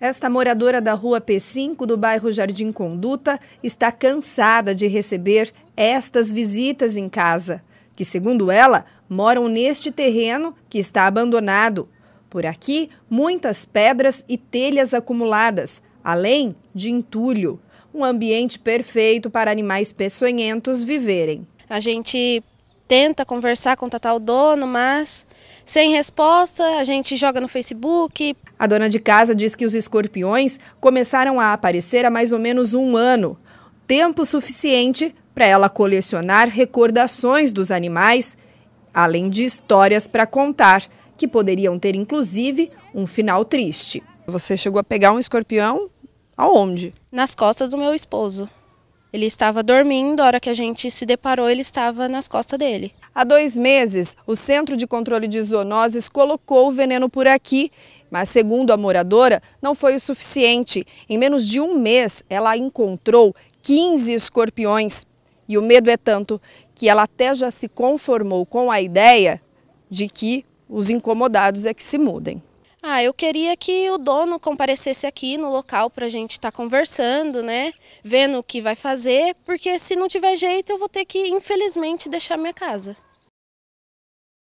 Esta moradora da rua P5 do bairro Jardim Conduta está cansada de receber estas visitas em casa, que, segundo ela, moram neste terreno que está abandonado. Por aqui, muitas pedras e telhas acumuladas, além de entulho. Um ambiente perfeito para animais peçonhentos viverem. A gente tenta conversar, com o tal dono, mas sem resposta, a gente joga no Facebook. A dona de casa diz que os escorpiões começaram a aparecer há mais ou menos um ano tempo suficiente para ela colecionar recordações dos animais, além de histórias para contar, que poderiam ter inclusive um final triste. Você chegou a pegar um escorpião aonde? Nas costas do meu esposo. Ele estava dormindo, a hora que a gente se deparou, ele estava nas costas dele. Há dois meses, o Centro de Controle de Zoonoses colocou o veneno por aqui, mas segundo a moradora, não foi o suficiente. Em menos de um mês, ela encontrou 15 escorpiões. E o medo é tanto que ela até já se conformou com a ideia de que os incomodados é que se mudem. Ah, eu queria que o dono comparecesse aqui no local para a gente estar tá conversando, né? Vendo o que vai fazer, porque se não tiver jeito eu vou ter que, infelizmente, deixar minha casa.